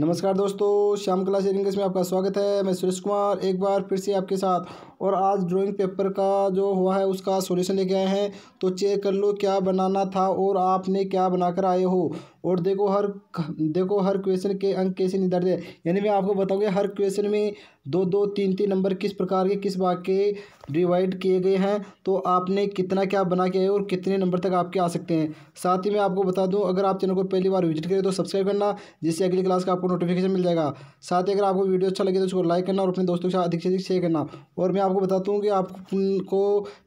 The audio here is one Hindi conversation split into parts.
नमस्कार दोस्तों श्याम कला शेयरिंग में आपका स्वागत है मैं सुरेश कुमार एक बार फिर से आपके साथ और आज ड्राइंग पेपर का जो हुआ है उसका सॉल्यूशन लेके आए हैं तो चेक कर लो क्या बनाना था और आपने क्या बनाकर आए हो और देखो हर देखो हर क्वेश्चन के अंक कैसे निर्धारित है यानी मैं आपको बताऊँगी हर क्वेश्चन में दो दो तीन तीन नंबर किस प्रकार के किस बात के डिवाइड किए गए हैं तो आपने कितना क्या बना के आए और कितने नंबर तक आपके आ सकते हैं साथ ही मैं आपको बता दूँ अगर आप चैनल को पहली बार विजिट करें तो सब्सक्राइब करना जिससे अगली क्लास का आपको नोटिफिकेशन मिल जाएगा साथ ही अगर आपको वीडियो अच्छा लगे तो उसको लाइक करना और अपने दोस्तों के साथ अधिक से अधिक शेयर करना और मैं आप आपको बताता हूँ कि आपको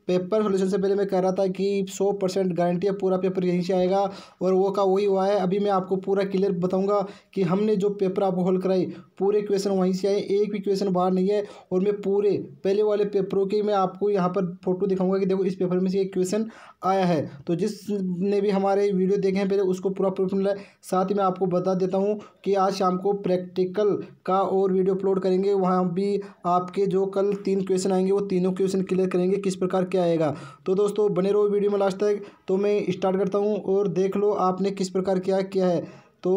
पेपर सोल्यूशन से पहले मैं कह रहा था कि सौ परसेंट गारंटी है पूरा पेपर यहीं से आएगा और वो का वही हुआ है अभी मैं आपको पूरा क्लियर बताऊंगा कि हमने जो पेपर आपको हॉल कराई पूरे क्वेश्चन वहीं से आए एक भी क्वेश्चन बाहर नहीं है और मैं पूरे पहले वाले पेपरों के मैं आपको यहाँ पर फोटो दिखाऊंगा कि देखो इस पेपर में से एक क्वेश्चन आया है तो जिसने भी हमारे वीडियो देखे हैं पहले उसको पूरा प्रूफ मिला है साथ ही मैं आपको बता देता हूँ कि आज शाम को प्रैक्टिकल का और वीडियो अपलोड करेंगे वहाँ भी आपके जो कल तीन क्वेश्चन आएंगे वो तीनों क्वेश्चन क्लियर करेंगे किस प्रकार के आएगा तो दोस्तों बने रहो वीडियो में लास्ट तक तो मैं स्टार्ट करता हूँ और देख लो आपने किस प्रकार क्या किया है तो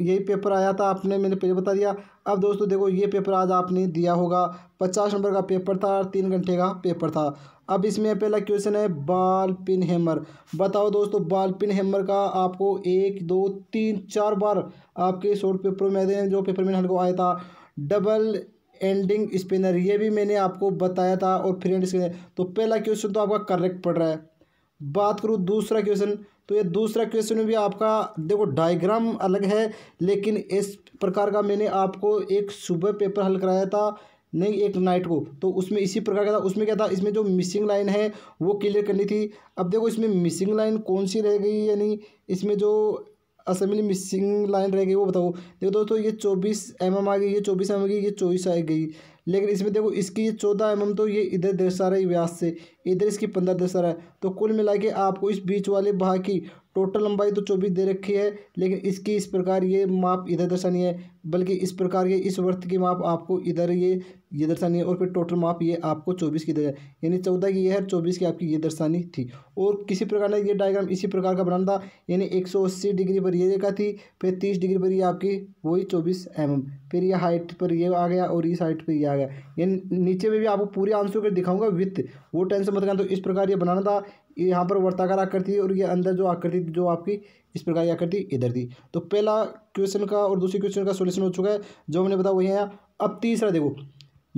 यही पेपर आया था आपने मैंने पहले बता दिया अब दोस्तों देखो ये पेपर आज आपने दिया होगा पचास नंबर का पेपर था और तीन घंटे का पेपर था अब इसमें पहला क्वेश्चन है बाल पिन हैमर बताओ दोस्तों बाल पिन हैमर का आपको एक दो तीन चार बार आपके शॉर्ट पेपरों में जो पेपर में हमको आया था डबल एंडिंग स्पिनर ये भी मैंने आपको बताया था और एंड स्पिनर तो पहला क्वेश्चन तो आपका करेक्ट पड़ रहा है बात करूँ दूसरा क्वेश्चन तो ये दूसरा क्वेश्चन भी आपका देखो डायग्राम अलग है लेकिन इस प्रकार का मैंने आपको एक सुबह पेपर हल कराया था नहीं एक नाइट को तो उसमें इसी प्रकार का था उसमें क्या था इसमें जो मिसिंग लाइन है वो क्लियर करनी थी अब देखो इसमें मिसिंग लाइन कौन सी रह गई यानी इसमें जो असेंबली मिसिंग लाइन रह गई वो बताओ देखो दोस्तों ये चौबीस एम एम आ गई ये चौबीस एम आ गई ये चौबीस आ गई लेकिन इसमें देखो इसकी ये चौदह एम तो ये इधर दर्शा रहा है व्यास से इधर इसकी पंद्रह दर्शा रहा है तो कुल मिला के आपको इस बीच वाले भाग की टोटल लंबाई तो चौबीस दे रखी है लेकिन इसकी इस प्रकार ये माप इधर दर्शानी है बल्कि इस प्रकार ये इस वर्थ की माप आपको इधर ये ये दर्शानी है और फिर टोटल माप ये आपको चौबीस की दर्शा यानी चौदह की ये है चौबीस की आपकी ये दर्शानी थी और किसी प्रकार ने ये डायग्राम इसी प्रकार का बनाना था यानी एक सौ अस्सी डिग्री पर ये देखा थी फिर तीस डिग्री पर ये आपकी वही चौबीस एम फिर ये हाइट पर ये आ गया और इस हाइट पर यह आ गया गया ये नीचे में भी आपको पूरे आंसू के दिखाऊंगा विथ वो टेंशन मत करना तो इस प्रकार ये बनाना था ये यहाँ पर वर्ताकार आकृति और ये अंदर जो आकृति जो आपकी इस प्रकार की आकृति इधर थी तो पहला क्वेश्चन का और दूसरे क्वेश्चन का सोल्यूशन हो चुका है जो मैंने बताया वही है अब तीसरा देखो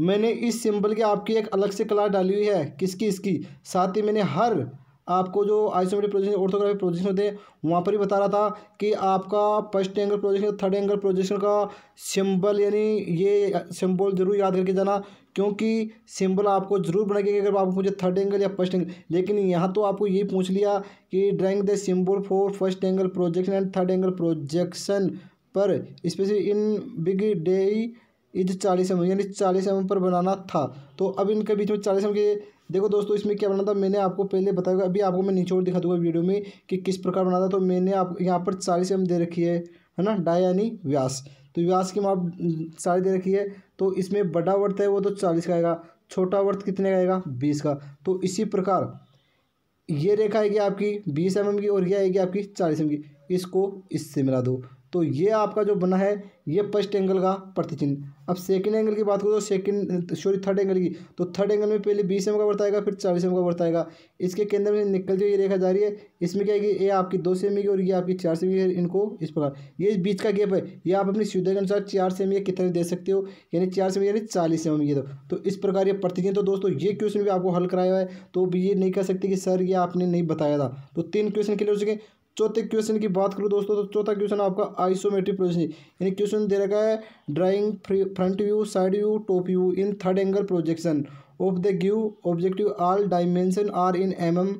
मैंने इस सिंबल की आपकी एक अलग से क्लास डाली हुई है किसकी इसकी साथ ही मैंने हर आपको जो आइसोमेट्रिक प्रोजेक्शन ऑर्थोग्राफिक प्रोजेक्शन होते हैं वहाँ पर भी बता रहा था कि आपका first angle projection third angle projection का सिंबल यानी ये सिंबल जरूर याद करके जाना क्योंकि सिंबल आपको जरूर बनाएगी अगर आप मुझे थर्ड एंगल या फर्स्ट एंगल लेकिन यहाँ तो आपको ये पूछ लिया कि drawing the symbol for first angle projection and third angle projection पर specially in big day is चालीस एम यानी चालीस एम पर बनाना था तो अब इनके बीच में चालीस एम के देखो दोस्तों इसमें क्या बना था मैंने आपको पहले बताया अभी आपको मैं निचोड़ दिखा दूंगा वीडियो में कि किस प्रकार बना था तो मैंने आप यहाँ पर चालीस एम दे रखी है है ना डाई यानी व्यास तो व्यास की माप चालीस दे रखी है तो इसमें बड़ा वर्त है वो तो चालीस का आएगा छोटा वर्त कितने का आएगा बीस का तो इसी प्रकार ये रेखा आएगी आपकी बीस एम की और यह आएगी आपकी चालीस एम की इसको इससे मिला दो तो ये आपका जो बना है ये फर्स्ट एंगल का प्रतिचिन्ह अब सेकंड एंगल की बात करो तो सेकंड सॉरी थर्ड एंगल की तो थर्ड एंगल में पहले बीस एम का वर्त आएगा फिर चालीस एम का वर्त आएगा इसके केंद्र में निकल जो ये रेखा जा रही है इसमें क्या है कि ये आपकी दो सेमी की और ये आपकी चार सेमी है इनको इस प्रकार ये बीच का गैप है ये आप अपनी सुविधा के अनुसार चार सेमी या कितने दे सकते हो यानी चार सेमी यानी चालीस एम ये तो, तो इस प्रकार ये प्रतिचिन्ह तो दोस्तों ये क्वेश्चन भी आपको हल कराया है तो ये नहीं कह सकते कि सर ये आपने नहीं बताया था तो तीन क्वेश्चन क्लियर हो चुके चौथे क्वेश्चन की बात करूँ दोस्तों तो चौथा क्वेश्चन आपका आइसोमेट्रिक प्रोजेक्शन यानी क्वेश्चन दे रखा है drawing front view side view top view in third angle projection of the give objective all dimension are in M M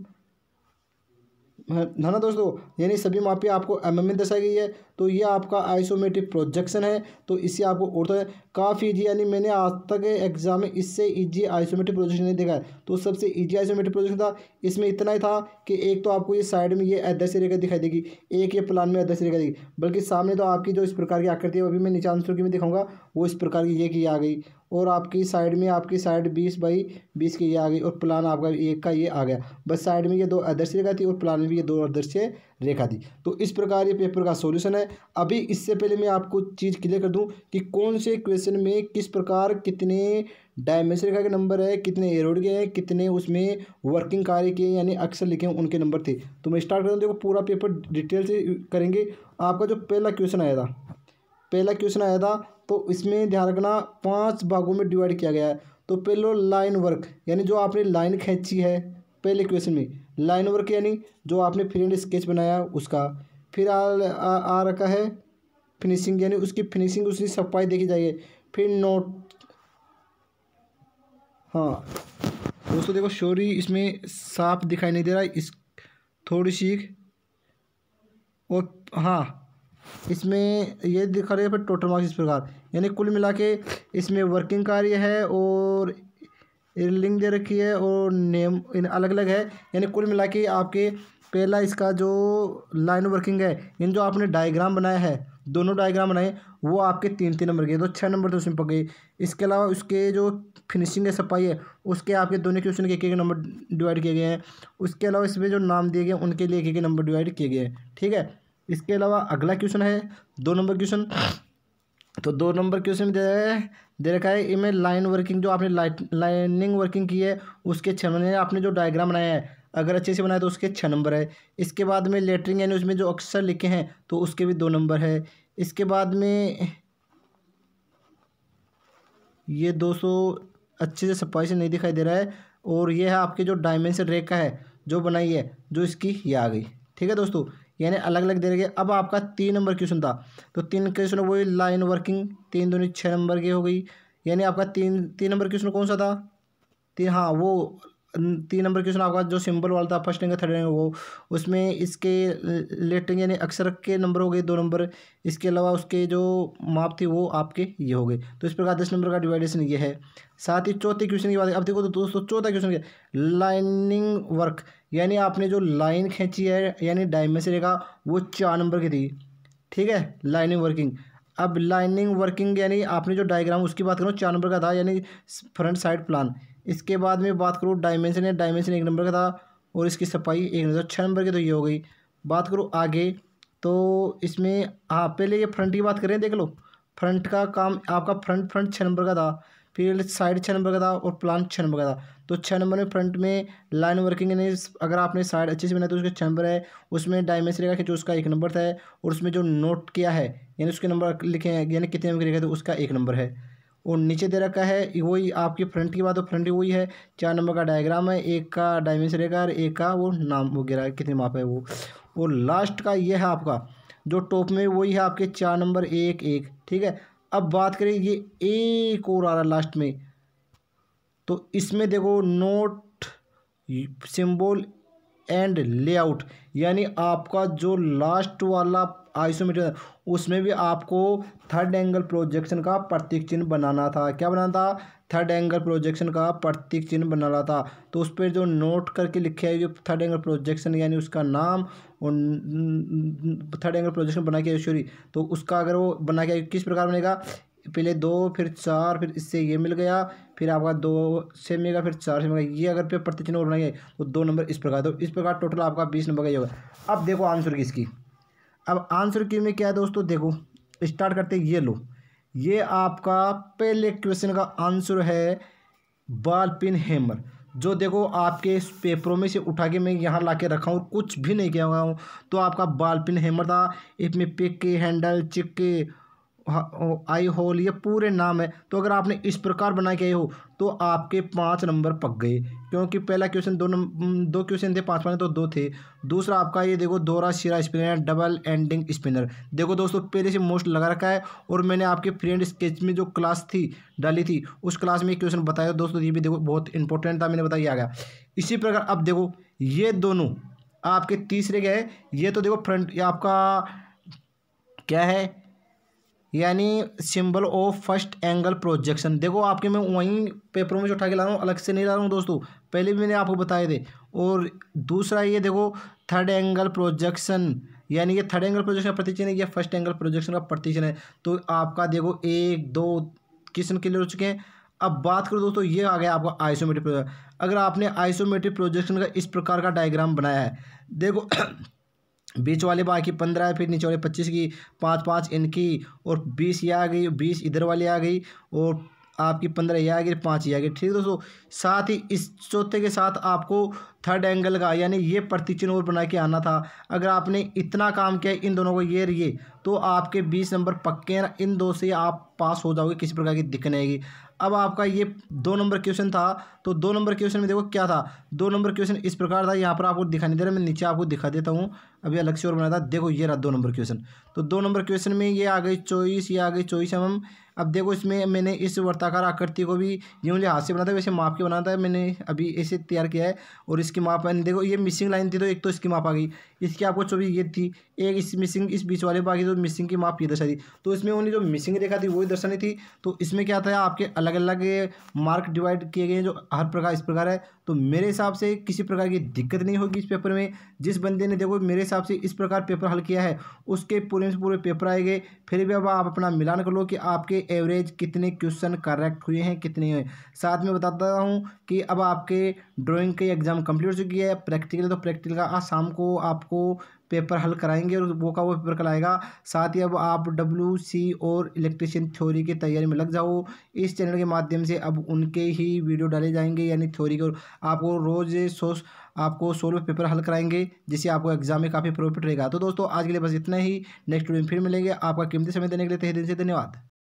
है ना दोस्तों यानी सभी मापे आपको एम mm एम में दर्शाई गई है तो ये आपका आइसोमेट्रिक प्रोजेक्शन है तो इससे आपको और तो काफ़ी ईजी यानी मैंने आज तक एग्जाम में इससे ईजी आइसोमेट्रिक प्रोजेक्शन नहीं देखा है तो सबसे ईजी आइसोमेट्रिक प्रोजेक्शन था इसमें इतना ही था कि एक तो आपको ये साइड में ये अध्यक्ष रेखा दिखाई देगी एक ये प्लान में अध्यक्ष रेखा देगी बल्कि सामने तो आपकी जो इस प्रकार की आकृति है वो भी मैं निचान सुर्खी में दिखाऊंगा वो इस प्रकार की ये की आ गई और आपकी साइड में आपकी साइड बीस बाई बीस की ये आ गई और प्लान आपका एक का ये आ गया बस साइड में ये दो अदृश्य रेखा थी और प्लान में भी ये दो अदृश्य रेखा दी तो इस प्रकार ये पेपर का सॉल्यूशन है अभी इससे पहले मैं आपको चीज़ क्लियर कर दूं कि कौन से क्वेश्चन में किस प्रकार कितने डायमेंशन रेखा के नंबर है कितने एरोड के हैं कितने उसमें वर्किंग कार्य के यानी अक्सर लिखे हैं उनके नंबर थे तो मैं स्टार्ट करता हूँ देखो पूरा पेपर डिटेल से करेंगे आपका जो पहला क्वेश्चन आया था पहला क्वेश्चन आया था तो इसमें ध्यान रखना पाँच भागों में डिवाइड किया गया है तो पहले लाइन वर्क यानी जो आपने लाइन खींची है पहले क्वेश्चन में लाइन वर्क यानी जो आपने फिर स्केच बनाया उसका फिर आ, आ, आ रखा है फिनिशिंग यानी उसकी फिनिशिंग उसकी सफाई देखी जाइए फिर नोट हाँ दोस्तों देखो शोरी इसमें साफ दिखाई नहीं दे रहा इस थोड़ी सी और हाँ इसमें ये दिखा रही है फिर टोटल मार्क्स इस प्रकार यानी कुल मिला के इसमें वर्किंग कार्य है और लिंक दे रखी है और नेम इन अलग अलग है यानी कुल मिला के आपके पहला इसका जो लाइन वर्किंग है इन जो आपने डायग्राम बनाया है दोनों डायग्राम बनाए वो आपके तीन तीन नंबर के तो छः नंबर तो उसमें पक गए इसके अलावा उसके जो फिनिशिंग है सफाई है उसके आपके दोनों क्वेश्चन के एक एक नंबर डिवाइड किए गए हैं उसके अलावा इसमें जो नाम दिए गए उनके लिए एक एक नंबर डिवाइड किए गए हैं ठीक है इसके अलावा अगला क्वेश्चन है दो नंबर क्वेश्चन तो दो नंबर क्वेश्चन में दिया है दे रखा है इमेज लाइन वर्किंग जो आपने लाइनिंग वर्किंग की है उसके छः महीने आपने जो डायग्राम बनाया है अगर अच्छे से बनाए तो उसके छः नंबर है इसके बाद में लेटरिंग यानी उसमें जो अक्षर लिखे हैं तो उसके भी दो नंबर है इसके बाद में ये दो सौ अच्छे से सफाई से नहीं दिखाई दे रहा है और ये है आपके जो डायमेंशन रेखा है जो बनाई है जो इसकी ये आ गई ठीक है दोस्तों यानी अलग अलग दे रखे अब आपका तीन नंबर क्वेश्चन था तो तीन क्वेश्चन वही लाइन वर्किंग तीन दोनों छः नंबर की हो गई यानी आपका तीन तीन नंबर क्वेश्चन कौन सा था तीन हाँ वो तीन नंबर क्वेश्चन आपका जो सिंपल वाला था फर्स्ट रैंक थर्ड रैंक वो उसमें इसके लेटरिंग यानी अक्षर के नंबर हो गए दो नंबर इसके अलावा उसके जो माप थी वो आपके ये हो गए तो इस प्रकार दस नंबर का डिवाइडेशन ये है साथ ही चौथे क्वेश्चन की बात अब देखो तो दोस्तों चौथा क्वेश्चन क्या लाइनिंग वर्क यानी आपने जो लाइन खींची है यानी डायमेंस रेखा वो चार नंबर की थी ठीक है लाइनिंग वर्किंग अब लाइनिंग वर्किंग यानी आपने जो डायग्राम उसकी बात करूँ चार नंबर का था यानी फ्रंट साइड प्लान इसके बाद में बात करूँ डायमेंशन है डायमेंशन एक नंबर का था और इसकी सफाई एक नंबर छः नंबर की तो ये हो गई बात करूँ आगे तो इसमें हाँ पहले ये फ्रंट की बात करें देख लो फ्रंट का काम आपका फ्रंट फ्रंट छः नंबर का था फिर साइड छः नंबर का था और प्लान छः नंबर का था तो छः नंबर में फ्रंट में लाइन वर्किंग यानी अगर आपने साइड अच्छे से बनाया तो उसका छः नंबर है उसमें डायमेंशन रेखा खींचो उसका एक नंबर था और उसमें जो नोट किया है यानी उसके नंबर लिखे हैं यानी कितने नंबर लिखे थे उसका एक नंबर है और नीचे दे रखा है वही आपकी फ्रंट की बात हो तो फ्रंट वही है चार नंबर का डायग्राम है एक का डायमेंशन रहेगा और एक का वो नाम वगैरह कितने माप है वो और लास्ट का ये है आपका जो टॉप में वही है आपके चार नंबर एक एक ठीक है अब बात करें ये एक और आ रहा लास्ट में तो इसमें देखो नोट सिंबल एंड लेआउट यानी आपका जो लास्ट वाला आइसोमीटर उसमें भी आपको थर्ड एंगल प्रोजेक्शन का प्रतीक चिन्ह बनाना था क्या बनाना था थर्ड एंगल प्रोजेक्शन का प्रतीक चिन्ह बनाना था तो उस पर जो नोट करके लिखे है जो थर्ड एंगल प्रोजेक्शन यानी उसका नाम और थर्ड एंगल प्रोजेक्शन बना के सॉरी तो उसका अगर वो बना के किस प्रकार बनेगा पहले दो फिर चार फिर इससे ये मिल गया फिर आपका दो से मिलेगा फिर चार से मिलेगा ये अगर पे प्रतिचिन्ह और बनाएंगे तो दो नंबर इस प्रकार तो इस प्रकार टोटल आपका बीस नंबर का ये होगा अब देखो आंसर किसकी अब आंसर क्यू में क्या है दोस्तों देखो स्टार्ट करते ये लो ये आपका पहले क्वेश्चन का आंसर है बाल पिन हैमर जो देखो आपके पेपरों में से उठा के मैं यहाँ ला के रखा हूँ कुछ भी नहीं किया हुआ हूँ तो आपका बाल पिन हैमर था इसमें पिक के हैंडल चिक्के आई होल ये पूरे नाम है तो अगर आपने इस प्रकार बना के हो तो आपके पाँच नंबर पक गए क्योंकि पहला क्वेश्चन दो नंबर दो क्वेश्चन थे पाँच पाँच तो दो थे दूसरा आपका ये देखो दोरा शिरा स्पिनर डबल एंडिंग स्पिनर देखो दोस्तों पहले से मोस्ट लगा रखा है और मैंने आपके फ्रेंड स्केच में जो क्लास थी डाली थी उस क्लास में क्वेश्चन बताया दोस्तों ये भी देखो बहुत इंपॉर्टेंट था मैंने बताया आ गया इसी प्रकार अब देखो ये दोनों आपके तीसरे गए ये तो देखो फ्रंट आपका क्या है यानी symbol of first angle projection देखो आपके मैं वहीं पेपरों में से उठा के ला रहा हूँ अलग से नहीं ला रहा हूँ दोस्तों पहले भी मैंने आपको बताए थे और दूसरा ये देखो थर्ड एंगल प्रोजेक्शन यानी ये थर्ड एंगल प्रोजेक्शन का प्रतिचिन है या फर्स्ट एंगल प्रोजेक्शन का प्रतिचिन है तो आपका देखो एक दो क्वेश्चन क्लियर हो चुके हैं अब बात करो दोस्तों ये आ गया आपका आइसोमेट्रिक प्रोजेक्शन अगर आपने आइसोमेट्रिक प्रोजेक्शन का इस प्रकार का डायग्राम बनाया है देखो बीच वाले बाकी पंद्रह है फिर नीचे वाले पच्चीस की पाँच पाँच इनकी और बीस ये आ गई बीस इधर वाली आ गई और आपकी पंद्रह ये आ गई पाँच ये आ गई ठीक है दोस्तों साथ ही इस चौथे के साथ आपको थर्ड एंगल का यानी ये प्रति चिन्ह और बना के आना था अगर आपने इतना काम किया इन दोनों को ये ये तो आपके बीस नंबर पक्के हैं इन दो से आप पास हो जाओगे किसी प्रकार की दिक्कत नहीं आएगी अब आपका ये दो नंबर क्वेश्चन था तो दो नंबर क्वेश्चन में देखो क्या था दो नंबर क्वेश्चन इस प्रकार था यहाँ पर आपको दिखाई नहीं दे रहा मैं नीचे आपको दिखा देता हूँ अभी अलग से और बना था देखो ये रहा दो नंबर क्वेश्चन तो दो नंबर क्वेश्चन में ये आ गई चौबीस ये आ गई चौबीस एम अब देखो इसमें मैंने इस वर्ताकार आकृति को भी ये मुझे हाथ से बना था वैसे माप के बनाता था मैंने अभी ऐसे तैयार किया है और इसकी माप मैंने देखो ये मिसिंग लाइन थी तो एक तो इसकी माप आ गई इसकी आपको चौबीस ये थी एक इस मिसिंग इस बीच वाले पर आ गई तो मिसिंग की माप ये दर्शा थी तो इसमें उन्हें जो मिसिंग देखा थी वही दर्शानी थी तो इसमें क्या था आपके अलग अलग अलग मार्क डिवाइड किए गए हैं जो हर प्रकार इस प्रकार है तो मेरे हिसाब से किसी प्रकार की दिक्कत नहीं होगी इस पेपर में जिस बंदे ने देखो मेरे हिसाब से इस प्रकार पेपर हल किया है उसके पूरे से पूरे पेपर आए गए फिर भी अब आप अपना मिलान कर लो कि आपके एवरेज कितने क्वेश्चन करेक्ट हुए हैं कितने हुए साथ में बताता हूँ कि अब आपके ड्रॉइंग के एग्ज़ाम कंप्लीट हो चुकी है प्रैक्टिकल तो प्रैक्टिकल का आज शाम को आपको पेपर हल कराएंगे और वो का वो पेपर कराएगा साथ ही अब आप डब्ल्यू सी और इलेक्ट्रिशियन थ्योरी की तैयारी में लग जाओ इस चैनल के माध्यम से अब उनके ही वीडियो डाले जाएंगे यानी थ्योरी को आपको रोज़ सो आपको सोलह पेपर हल कराएंगे जिससे आपको एग्जाम में काफ़ी प्रॉफिट रहेगा तो दोस्तों आज के लिए बस इतना ही नेक्स्ट वीडियो में फिर मिलेंगे आपका कीमती समय देने के लिए तहे दिन से धन्यवाद